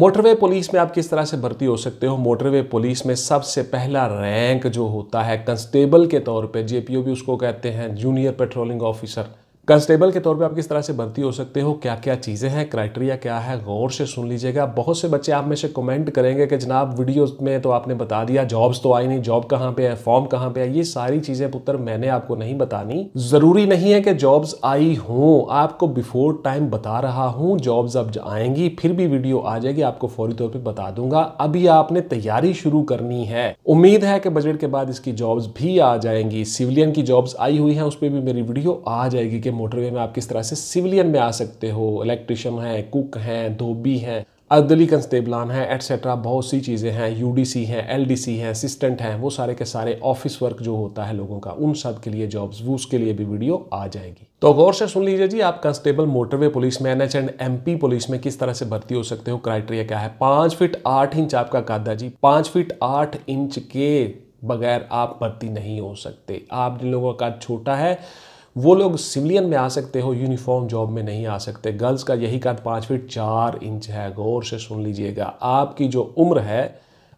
motorway police में आप किस तरह से भर्ती हो सकते हो मोटरवे पुलिस में सबसे पहला रैंक जो होता है कंस्टेबल के तौर पे जेपीओ भी उसको कहते हैं जूनियर पेट्रोलिंग ऑफिसर कंस्टेबल के तौर पे आप किस तरह से भर्ती हो सकते हो क्या क्या चीज़ें हैं क्राइटेरिया क्या है गौर से सुन लीजिएगा बहुत से बच्चे आप में से कमेंट करेंगे कि जनाब वीडियो में तो आपने बता दिया जॉब्स तो आई नहीं जॉब कहाँ पे है फॉर्म कहाँ पे है ये सारी चीज़ें पुत्र मैंने आपको नहीं बतानी ज़रूरी नहीं है कि जॉब्स आई हों आपको बिफोर टाइम बता रहा हूँ जॉब्स अब आएंगी फिर भी वीडियो आ जाएगी आपको फौरी तौर पर बता दूंगा अभी आपने तैयारी शुरू करनी है उम्मीद है कि बजट के बाद इसकी जॉब्स भी आ जाएंगी सिविलियन की जॉब्स आई हुई हैं उस पर भी मेरी वीडियो आ जाएगी कि मोटरवे में आप किस तरह से सिविलियन में आ सकते हो इलेक्ट्रिशियन हैं कुक हैं धोबी हैं अर्दली कंस्टेबलान हैं एट्सेट्रा बहुत सी चीज़ें हैं यूडीसी हैं एलडीसी हैं असिस्टेंट हैं वो सारे के सारे ऑफिस वर्क जो होता है लोगों का उन सब के लिए जॉब्स वो उसके लिए भी वीडियो आ जाएगी तो गौर से सुन लीजिए जी आप कांस्टेबल मोटरवे पुलिस में एनएच एंड एमपी पुलिस में किस तरह से भर्ती हो सकते हो क्राइटेरिया क्या है पाँच फिट आठ इंच आपका कादा जी पाँच फिट आठ इंच के बगैर आप भर्ती नहीं हो सकते आप जिन लोगों का छोटा है वो लोग सिविलियन में आ सकते हो यूनिफॉर्म जॉब में नहीं आ सकते गर्ल्स का यही कद पाँच फीट चार इंच है गौर से सुन लीजिएगा आपकी जो उम्र है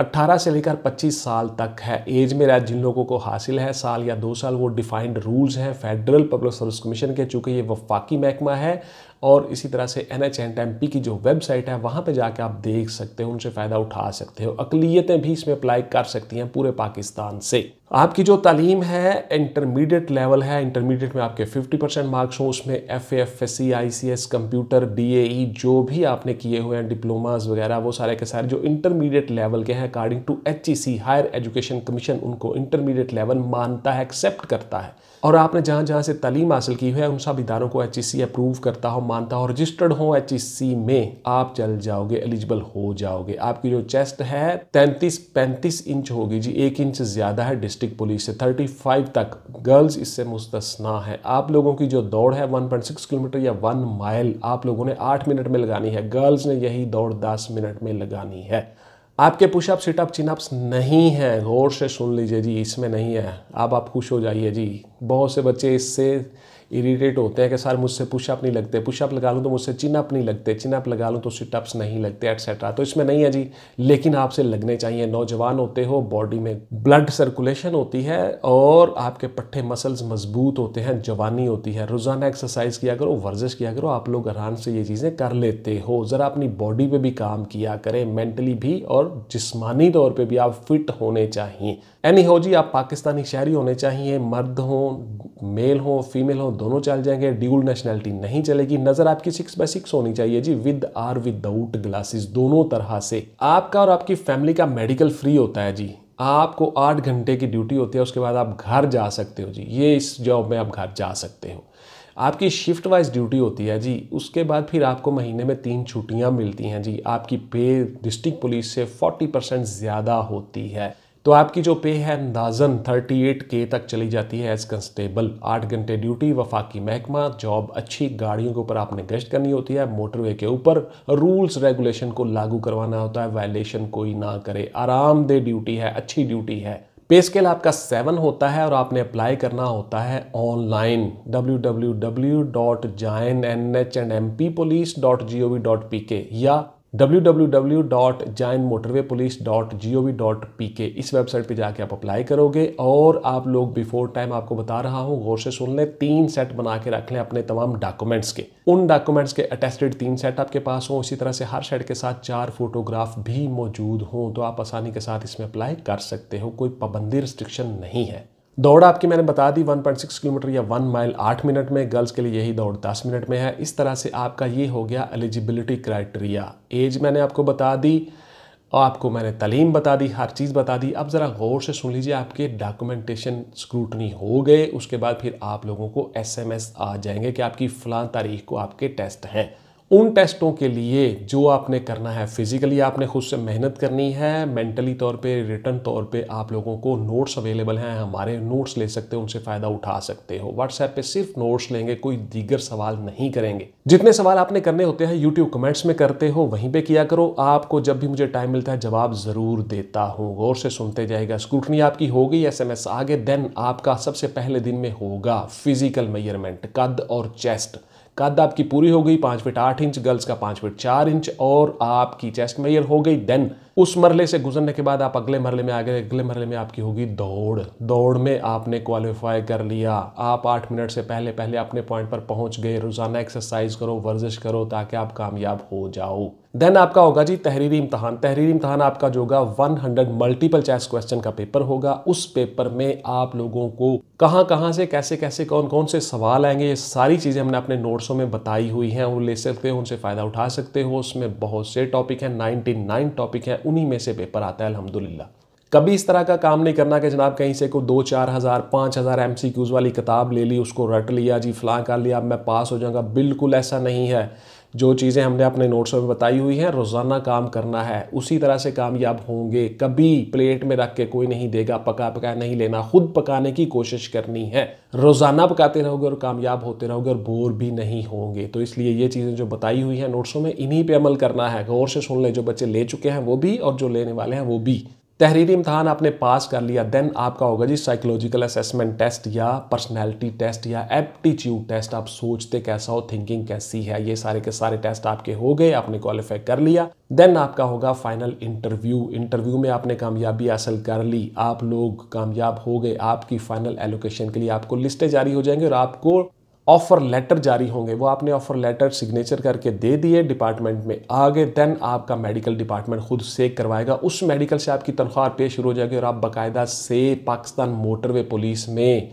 18 से लेकर 25 साल तक है एज में रह जिन लोगों को हासिल है साल या दो साल वो डिफाइंड रूल्स हैं फेडरल पब्लिक सर्विस कमीशन के चूँकि ये वफाकी महकमा है और इसी तरह से एन एच पी की जो वेबसाइट है वहाँ पे जाके आप देख सकते हो उनसे फ़ायदा उठा सकते हो अकलीतें भी इसमें अप्लाई कर सकती हैं पूरे पाकिस्तान से आपकी जो तालीम है इंटरमीडिएट लेवल है इंटरमीडिएट में आपके 50 परसेंट मार्क्स हों उसमें F F S C I C S computer B A E जो भी आपने किए हुए हैं डिप्लोमाज वगैरह वो सारे के सारे जो इंटरमीडिएट लेवल के हैं according to H E C higher education commission उनको इंटरमीडिएट लेवल मानता है एक्सेप्ट करता है और आपने जहाँ जहाँ से तालीम हासिल की हुई है उन सब इदारों को एच ई सी अप्रूव करता हो मानता हो रजिस्टर्ड हो एच ई सी में आप चल जाओगे एलिजिबल हो जाओगे आपकी जो चेस्ट है तैंतीस पैंतीस इंच होगी जी एक इंच ज़्यादा है डिस्टेंस डिस्ट्रिक्ट पुलिस से 35 तक गर्ल्स इससे मुस्तना है आप लोगों की जो दौड़ है 1.6 किलोमीटर या 1 माइल आप लोगों ने 8 मिनट में लगानी है गर्ल्स ने यही दौड़ 10 मिनट में लगानी है आपके पुशअप सिटअप चिनअप्स नहीं हैं गौर से सुन लीजिए जी इसमें नहीं है अब आप खुश हो जाइए जी बहुत से बच्चे इससे इरीटेट होते हैं कि सर मुझसे पुशअप नहीं लगते पुशअप लगा लूँ तो मुझसे चिनअप नहीं लगते चिनअप लगा लूँ तो सिटअप्स नहीं लगते एट्सेट्रा तो इसमें नहीं है जी लेकिन आपसे लगने चाहिए नौजवान होते हो बॉडी में ब्लड सर्कुलेशन होती है और आपके पट्ठे मसल्स मजबूत होते हैं जवानी होती है रोज़ाना एक्सरसाइज किया करो वर्जिश किया करो आप लोग आराम से ये चीज़ें कर लेते हो ज़रा अपनी बॉडी पर भी काम किया करें मेंटली भी और जिसमानी तौर पर भी आप फिट होने चाहिए एनी हो जी आप पाकिस्तानी शहरी होने चाहिए मर्द हों मेल हो फीमेल हो दोनों चल जाएंगे ड्यूल नेशनैलिटी नहीं चलेगी नज़र आपकी सिक्स बाय सिक्स होनी चाहिए जी विद आर विदाउट ग्लासेस दोनों तरह से आपका और आपकी फैमिली का मेडिकल फ्री होता है जी आपको आठ घंटे की ड्यूटी होती है उसके बाद आप घर जा सकते हो जी ये इस जॉब में आप घर जा सकते हो आपकी शिफ्ट वाइज ड्यूटी होती है जी उसके बाद फिर आपको महीने में तीन छुट्टियां मिलती हैं जी आपकी पे डिस्ट्रिक्ट पुलिस से 40 परसेंट ज़्यादा होती है तो आपकी जो पे है अंदाजन 38 के तक चली जाती है एज कंस्टेबल आठ घंटे ड्यूटी वफाकी महकमा जॉब अच्छी गाड़ियों के ऊपर आपने गश्त करनी होती है मोटरवे के ऊपर रूल्स रेगुलेशन को लागू करवाना होता है वायलेशन कोई ना करे आरामदेह ड्यूटी है अच्छी ड्यूटी है पे स्केल आपका सेवन होता है और आपने अप्लाई करना होता है ऑनलाइन www.jainnh&mp या www.jainmotorwaypolice.gov.pk इस वेबसाइट पे जाके आप अप्लाई करोगे और आप लोग बिफोर टाइम आपको बता रहा हूँ गौर से सुन लें तीन सेट बना के रख लें अपने तमाम डॉक्यूमेंट्स के उन डॉक्यूमेंट्स के अटेस्टेड तीन सेट आपके पास हों इसी तरह से हर सेट के साथ चार फोटोग्राफ भी मौजूद हों तो आप आसानी के साथ इसमें अप्लाई कर सकते हो कोई पाबंदी रिस्ट्रिक्शन नहीं है दौड़ आपकी मैंने बता दी 1.6 किलोमीटर या 1 माइल 8 मिनट में गर्ल्स के लिए यही दौड़ 10 मिनट में है इस तरह से आपका ये हो गया एलिजिबिलिटी क्राइटेरिया एज मैंने आपको बता दी और आपको मैंने तलीम बता दी हर चीज़ बता दी अब ज़रा गौर से सुन लीजिए आपके डॉक्यूमेंटेशन स्क्रूटनी हो गए उसके बाद फिर आप लोगों को एस आ जाएंगे कि आपकी फ़लां तारीख को आपके टेस्ट हैं उन टेस्टों के लिए जो आपने करना है फिजिकली आपने खुद से मेहनत करनी है मेंटली तौर पे रिटर्न तौर पे आप लोगों को नोट्स अवेलेबल हैं हमारे नोट्स ले सकते हो उनसे फ़ायदा उठा सकते हो व्हाट्सएप पे सिर्फ नोट्स लेंगे कोई दीगर सवाल नहीं करेंगे जितने सवाल आपने करने होते हैं यूट्यूब कमेंट्स में करते हो वहीं पर किया करो आपको जब भी मुझे टाइम मिलता है जवाब ज़रूर देता हूँ गौर से सुनते जाएगा स्क्रूटनी आपकी होगी एस एम एस आगे देन आपका सबसे पहले दिन में होगा फिजिकल मेजरमेंट कद और चेस्ट कद आपकी पूरी हो गई पाँच फिट आठ इंच गर्ल्स का पाँच फिट चार इंच और आपकी चेस्ट मेयर हो गई देन उस मरले से गुजरने के बाद आप अगले मरले में आ गए अगले मरले में आपकी होगी दौड़ दौड़ में आपने क्वालिफाई कर लिया आप आठ मिनट से पहले पहले अपने पॉइंट पर पहुंच गए रोज़ाना एक्सरसाइज करो वर्जिश करो ताकि आप कामयाब हो जाओ देन आपका होगा जी तहरीरी इम्तहान तहरीरी इम्तहान आपका जो होगा 100 मल्टीपल चॉइस क्वेश्चन का पेपर होगा उस पेपर में आप लोगों को कहाँ कहाँ से कैसे कैसे कौन कौन से सवाल आएंगे ये सारी चीज़ें हमने अपने नोट्सों में बताई हुई हैं वो ले सकते हो उनसे फ़ायदा उठा सकते हो उसमें बहुत से टॉपिक हैं 99 टॉपिक हैं उन्हीं में से पेपर आता है अलहमदिल्ला कभी इस तरह का काम नहीं करना कि जनाब कहीं से कोई दो चार हज़ार पाँच हज़ार एम वाली किताब ले ली उसको रट लिया जी फ़लाँ कर लिया मैं पास हो जाऊँगा बिल्कुल ऐसा नहीं है जो चीज़ें हमने अपने नोट्स में बताई हुई हैं रोज़ाना काम करना है उसी तरह से कामयाब होंगे कभी प्लेट में रख के कोई नहीं देगा पका पका नहीं लेना खुद पकाने की कोशिश करनी है रोज़ाना पकाते रहोगे और कामयाब होते रहोगे और बोर भी नहीं होंगे तो इसलिए ये चीज़ें जो बताई हुई हैं नोट्सों में इन्हीं पर अमल करना है गौर से सुन लें जो बच्चे ले चुके हैं वो भी और जो लेने वाले हैं वो भी तहरीरी इम्तहान आपने पास कर लिया देन आपका होगा जी साइकोलॉजिकल असेसमेंट टेस्ट या पर्सनैलिटी टेस्ट या एप्टीट्यूड टेस्ट आप सोचते कैसा हो थिंकिंग कैसी है ये सारे के सारे टेस्ट आपके हो गए आपने क्वालिफाई कर लिया देन आपका होगा फाइनल इंटरव्यू इंटरव्यू में आपने कामयाबी हासिल कर ली आप लोग कामयाब हो गए आपकी फाइनल एलोकेशन के लिए आपको लिस्टें जारी हो जाएंगे और आपको ऑफ़र लेटर जारी होंगे वो आपने ऑफ़र लेटर सिग्नेचर करके दे दिए डिपार्टमेंट में आगे देन आपका मेडिकल डिपार्टमेंट खुद से करवाएगा उस मेडिकल से आपकी तनख्वाह पेश शुरू हो जाएगी और आप बाकायदा से पाकिस्तान मोटरवे पुलिस में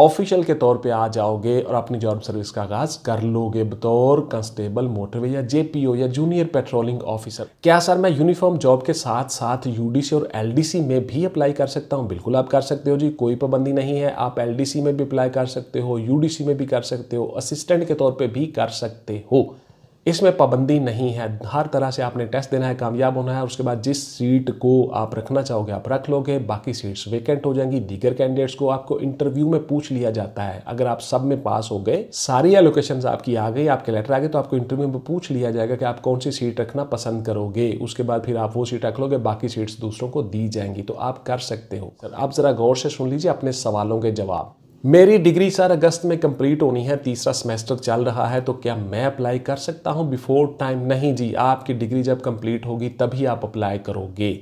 ऑफिशियल के तौर पे आ जाओगे और अपनी जॉब सर्विस का आगाज कर लोगे बतौर कांस्टेबल मोटरवे या जेपीओ या जूनियर पेट्रोलिंग ऑफिसर क्या सर मैं यूनिफॉर्म जॉब के साथ साथ यूडीसी और एलडीसी में भी अप्लाई कर सकता हूँ बिल्कुल आप कर सकते हो जी कोई पाबंदी नहीं है आप एलडीसी में भी अप्लाई कर सकते हो यूडीसी में भी कर सकते हो असिस्टेंट के तौर पर भी कर सकते हो इसमें पाबंदी नहीं है हर तरह से आपने टेस्ट देना है कामयाब होना है उसके बाद जिस सीट को आप रखना चाहोगे आप रख लोगे बाकी सीट्स वेकेंट हो जाएंगी दीगर कैंडिडेट्स को आपको इंटरव्यू में पूछ लिया जाता है अगर आप सब में पास हो गए सारी एलोकेशन आपकी आ गई आपके लेटर आ गए तो आपको इंटरव्यू में पूछ लिया जाएगा कि आप कौन सी सीट रखना पसंद करोगे उसके बाद फिर आप वो सीट रख लोगे बाकी सीट्स दूसरों को दी जाएंगी तो आप कर सकते हो सर आप ज़रा गौर से सुन लीजिए अपने सवालों के जवाब मेरी डिग्री सर अगस्त में कंप्लीट होनी है तीसरा सेमेस्टर चल रहा है तो क्या मैं अप्लाई कर सकता हूं बिफोर टाइम नहीं जी आपकी डिग्री जब कंप्लीट होगी तभी आप अप्लाई करोगे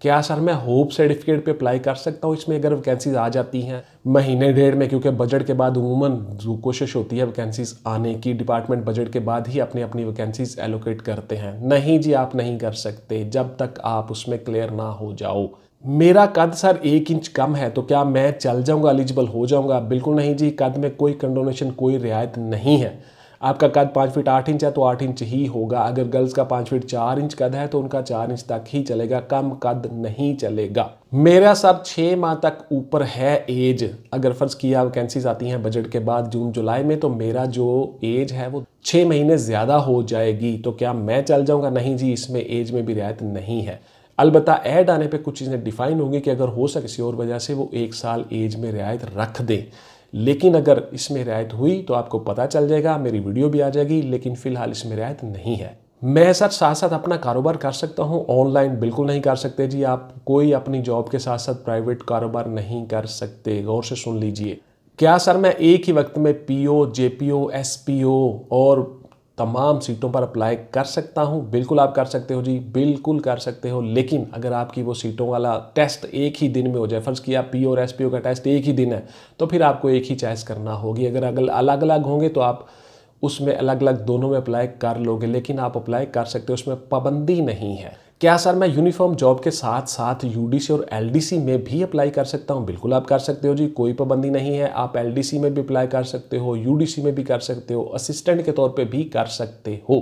क्या सर मैं होप सर्टिफिकेट पे अप्लाई कर सकता हूँ इसमें अगर वैकेंसीज आ जाती हैं महीने डेढ़ में क्योंकि बजट के बाद उमूमन कोशिश होती है वैकेंसीज आने की डिपार्टमेंट बजट के बाद ही अपनी अपनी वैकेंसीज एलोकेट करते हैं नहीं जी आप नहीं कर सकते जब तक आप उसमें क्लियर ना हो जाओ मेरा कद सर एक इंच कम है तो क्या मैं चल जाऊंगा एलिजिबल हो जाऊंगा बिल्कुल नहीं जी कद में कोई कंडोनेशन कोई रियायत नहीं है आपका कद पाँच फीट आठ इंच है तो आठ इंच ही होगा अगर गर्ल्स का पाँच फीट चार इंच कद है तो उनका चार इंच तक ही चलेगा कम कद नहीं चलेगा मेरा सर छः माह तक ऊपर है एज अगर फ़र्ज़ किया वैकेंसीज आती हैं बजट के बाद जून जुलाई में तो मेरा जो एज है वो छः महीने ज़्यादा हो जाएगी तो क्या मैं चल जाऊँगा नहीं जी इसमें एज में भी रियायत नहीं है अलबत् ऐड आने पे कुछ चीज़ें डिफाइन होंगी कि अगर हो सके किसी और वजह से वो एक साल एज में रियायत रख दें लेकिन अगर इसमें रियायत हुई तो आपको पता चल जाएगा मेरी वीडियो भी आ जाएगी लेकिन फ़िलहाल इसमें रियायत नहीं है मैं सर साथ साथ अपना कारोबार कर सकता हूँ ऑनलाइन बिल्कुल नहीं कर सकते जी आप कोई अपनी जॉब के साथ साथ प्राइवेट कारोबार नहीं कर सकते गौर से सुन लीजिए क्या सर मैं एक ही वक्त में पीओ जेपीओ एसपीओ और तमाम सीटों पर अप्लाई कर सकता हूँ बिल्कुल आप कर सकते हो जी बिल्कुल कर सकते हो लेकिन अगर आपकी वो सीटों वाला टेस्ट एक ही दिन में हो जाए फर्ज किया पी और एस पी ओ का टेस्ट एक ही दिन है तो फिर आपको एक ही चॉइस करना होगी अगर अगर अलग अलग होंगे तो आप उसमें अलग अलग दोनों में अप्लाई कर लोगे लेकिन आप अप्लाई कर सकते हो उसमें पाबंदी नहीं है क्या सर मैं यूनिफॉर्म जॉब के साथ साथ यूडीसी और एलडीसी में भी अप्लाई कर सकता हूँ बिल्कुल आप कर सकते हो जी कोई पाबंदी नहीं है आप एलडीसी में भी अप्लाई कर सकते हो यूडीसी में भी कर सकते हो असिस्टेंट के तौर पे भी कर सकते हो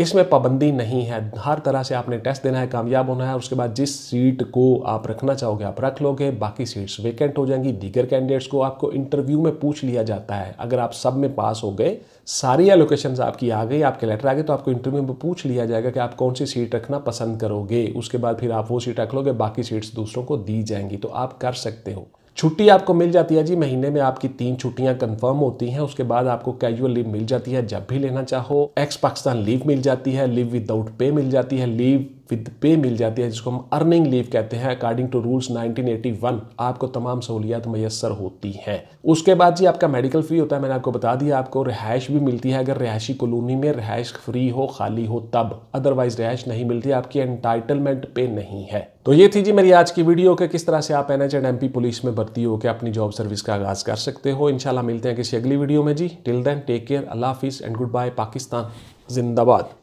इसमें पाबंदी नहीं है हर तरह से आपने टेस्ट देना है कामयाब होना है उसके बाद जिस सीट को आप रखना चाहोगे आप रख लोगे बाकी सीट्स वेकेंट हो जाएंगी दीगर कैंडिडेट्स को आपको इंटरव्यू में पूछ लिया जाता है अगर आप सब में पास हो गए सारी एलोकेशन आपकी आ गई आपके लेटर आ गए तो आपको इंटरव्यू में पूछ लिया जाएगा कि आप कौन सी सीट रखना पसंद करोगे उसके बाद फिर आप वो सीट रख लोगे बाकी सीट्स दूसरों को दी जाएंगी तो आप कर सकते हो छुट्टी आपको मिल जाती है जी महीने में आपकी तीन छुट्टियां कंफर्म होती हैं उसके बाद आपको कैजुअल लीव मिल जाती है जब भी लेना चाहो एक्स पाकिस्तान लीव मिल जाती है लीव विदाउट पे मिल जाती है लीव विद पे मिल जाती है जिसको हम अर्निंग लीव कहते हैं अकॉर्डिंग टू रूल्स 1981 आपको तमाम सहूलियत मैसर होती हैं उसके बाद जी आपका मेडिकल फ्री होता है मैंने आपको बता दिया आपको रिहायश भी मिलती है अगर रिहायशी कॉलोनी में रिहायश फ्री हो खाली हो तब अदरवाइज रिहायश नहीं मिलती आपकी एंटाइटलमेंट पे नहीं है तो ये थी जी मेरी आज की वीडियो के किस तरह से आप N H and M P police में भर्ती होकर अपनी जॉब सर्विस का आगाज़ कर सकते हो इनशाला मिलते हैं किसी अगली वीडियो में जी टिल देन टेक केयर अल्लाह हाफिज़ एंड गुड बाय पाकिस्तान जिंदाबाद